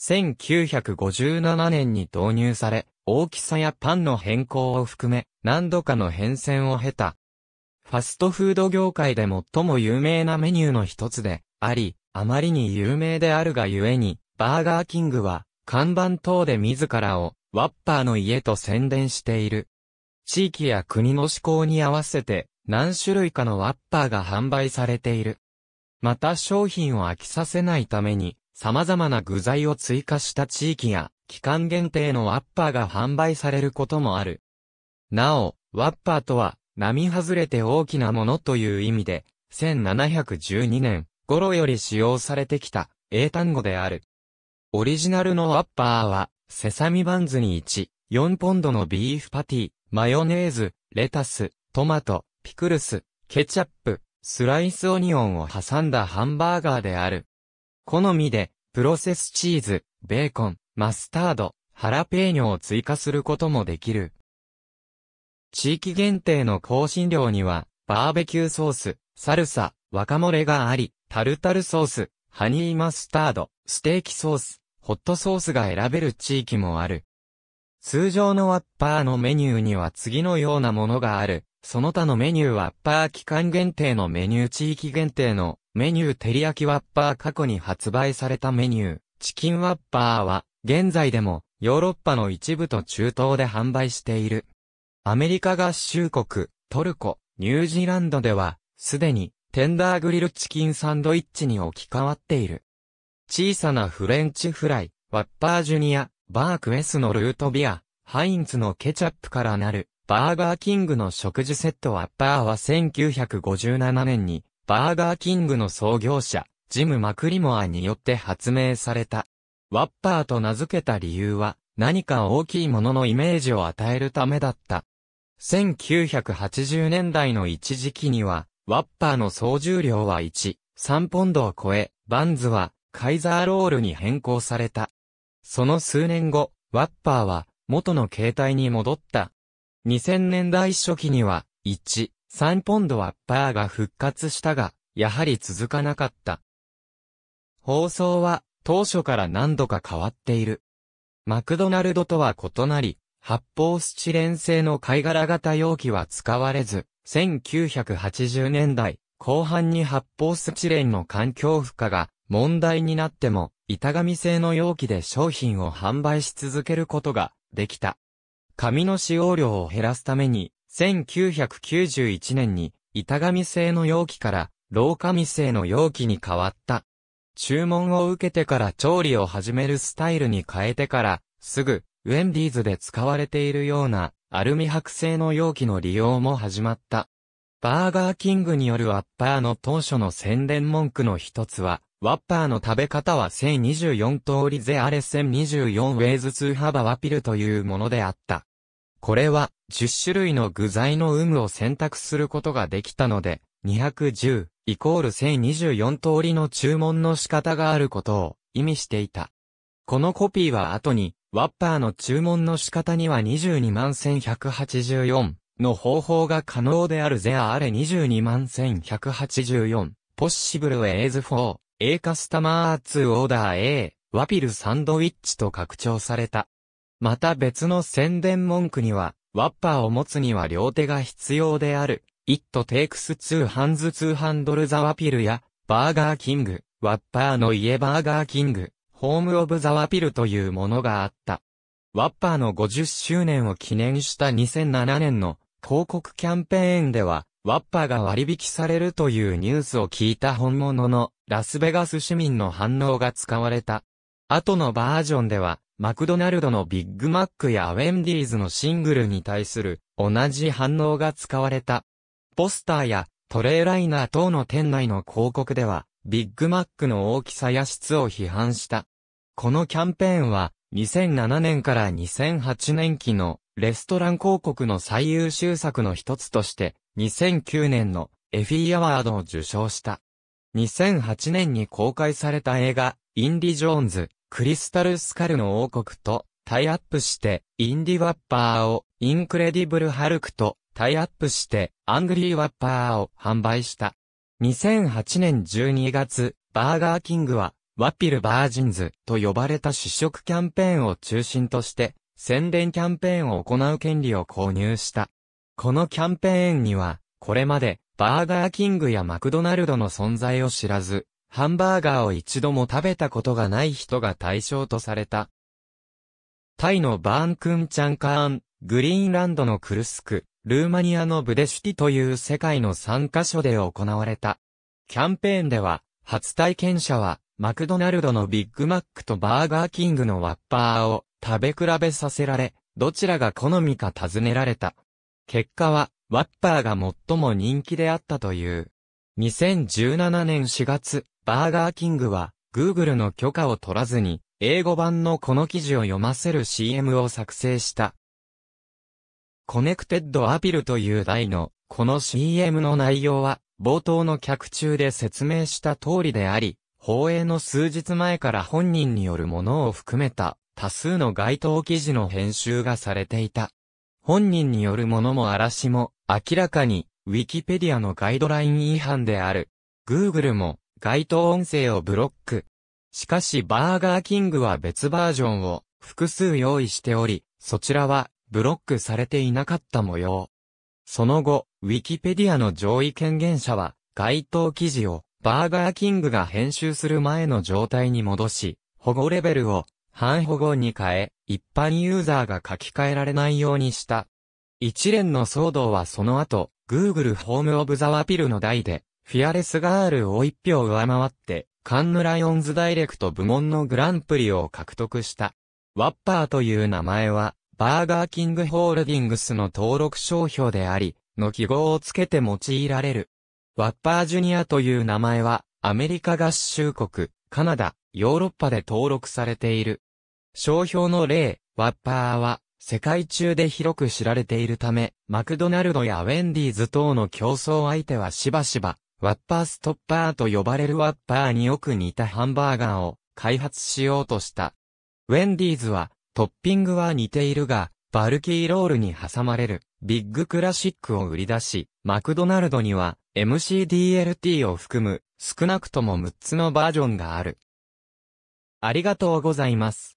1957年に導入され、大きさやパンの変更を含め、何度かの変遷を経た。ファストフード業界で最も有名なメニューの一つで、あり、あまりに有名であるがゆえに、バーガーキングは、看板等で自らを、ワッパーの家と宣伝している。地域や国の志向に合わせて、何種類かのワッパーが販売されている。また商品を飽きさせないために、様々な具材を追加した地域や、期間限定のワッパーが販売されることもある。なお、ワッパーとは、並外れて大きなものという意味で、1712年頃より使用されてきた英単語である。オリジナルのワッパーは、セサミバンズに1、4ポンドのビーフパティ、マヨネーズ、レタス、トマト、ピクルス、ケチャップ、スライスオニオンを挟んだハンバーガーである。好みで、プロセスチーズ、ベーコン、マスタード、ハラペーニョを追加することもできる。地域限定の香辛料には、バーベキューソース、サルサ、ワカモレがあり、タルタルソース、ハニーマスタード、ステーキソース、ホットソースが選べる地域もある。通常のワッパーのメニューには次のようなものがある。その他のメニューはワッパー期間限定のメニュー地域限定のメニュー照り焼きワッパー過去に発売されたメニュー、チキンワッパーは、現在でも、ヨーロッパの一部と中東で販売している。アメリカ合衆国、トルコ、ニュージーランドでは、すでに、テンダーグリルチキンサンドイッチに置き換わっている。小さなフレンチフライ、ワッパージュニア、バークエスのルートビア、ハインツのケチャップからなる、バーガーキングの食事セットワッパーは1957年にバーガーキングの創業者、ジム・マクリモアによって発明された。ワッパーと名付けた理由は、何か大きいもののイメージを与えるためだった。1980年代の一時期には、ワッパーの総重量は1、3ポンドを超え、バンズは、カイザーロールに変更された。その数年後、ワッパーは、元の形態に戻った。2000年代初期には、1、3ポンドはバーが復活したが、やはり続かなかった。放送は当初から何度か変わっている。マクドナルドとは異なり、発泡スチレン製の貝殻型容器は使われず、1980年代後半に発泡スチレンの環境負荷が問題になっても、板紙製の容器で商品を販売し続けることができた。紙の使用量を減らすために、1991年に板紙製の容器から廊下紙製の容器に変わった。注文を受けてから調理を始めるスタイルに変えてから、すぐ、ウェンディーズで使われているような、アルミ箔製の容器の利用も始まった。バーガーキングによるワッパーの当初の宣伝文句の一つは、ワッパーの食べ方は1024通りゼアレ1024ウェイズハ幅ワピルというものであった。これは10種類の具材の有無を選択することができたので、210イコール1024通りの注文の仕方があることを意味していた。このコピーは後に、ワッパーの注文の仕方には22万1184の方法が可能であるぜあれ22万1184 possible as for a customer to order a ワピルサンドウィッチと拡張された。また別の宣伝文句には、ワッパーを持つには両手が必要である。It takes two hands to handle the appeal や、バーガーキング、ワッパーの家バーガーキング、ホームオブザワピルというものがあった。ワッパーの50周年を記念した2007年の広告キャンペーンでは、ワッパーが割引されるというニュースを聞いた本物のラスベガス市民の反応が使われた。後のバージョンでは、マクドナルドのビッグマックやウェンディーズのシングルに対する同じ反応が使われた。ポスターやトレーライナー等の店内の広告では、ビッグマックの大きさや質を批判した。このキャンペーンは、2007年から2008年期のレストラン広告の最優秀作の一つとして、2009年のエフィーアワードを受賞した。2008年に公開された映画、インディ・ジョーンズ、クリスタルスカルの王国とタイアップして、インディワッパーをインクレディブルハルクとタイアップして、アングリーワッパーを販売した。2008年12月、バーガーキングは、ワピルバージンズと呼ばれた試食キャンペーンを中心として、宣伝キャンペーンを行う権利を購入した。このキャンペーンには、これまで、バーガーキングやマクドナルドの存在を知らず、ハンバーガーを一度も食べたことがない人が対象とされた。タイのバーンクンチャンカーン、グリーンランドのクルスク、ルーマニアのブデシュティという世界の3カ所で行われた。キャンペーンでは、初体験者は、マクドナルドのビッグマックとバーガーキングのワッパーを食べ比べさせられ、どちらが好みか尋ねられた。結果は、ワッパーが最も人気であったという。2017年4月、バーガーキングは、Google の許可を取らずに、英語版のこの記事を読ませる CM を作成した。コネクテッドアピルという題の、この CM の内容は、冒頭の客中で説明した通りであり、放映の数日前から本人によるものを含めた、多数の該当記事の編集がされていた。本人によるものも嵐も、明らかに、ウィキペディアのガイドライン違反である。Google も該当音声をブロック。しかしバーガーキングは別バージョンを複数用意しており、そちらはブロックされていなかった模様。その後、ウィキペディアの上位権限者は、該当記事をバーガーキングが編集する前の状態に戻し、保護レベルを半保護に変え、一般ユーザーが書き換えられないようにした。一連の騒動はその後、Google ホームオブザワピルの代で、フィアレスガールを一票上回って、カンヌライオンズダイレクト部門のグランプリを獲得した。ワッパーという名前は、バーガーキングホールディングスの登録商標であり、の記号をつけて用いられる。ワッパージュニアという名前は、アメリカ合衆国、カナダ、ヨーロッパで登録されている。商標の例、ワッパーは、世界中で広く知られているため、マクドナルドやウェンディーズ等の競争相手はしばしば、ワッパーストッパーと呼ばれるワッパーによく似たハンバーガーを開発しようとした。ウェンディーズは、トッピングは似ているが、バルキーロールに挟まれるビッグクラシックを売り出し、マクドナルドには MCDLT を含む少なくとも6つのバージョンがある。ありがとうございます。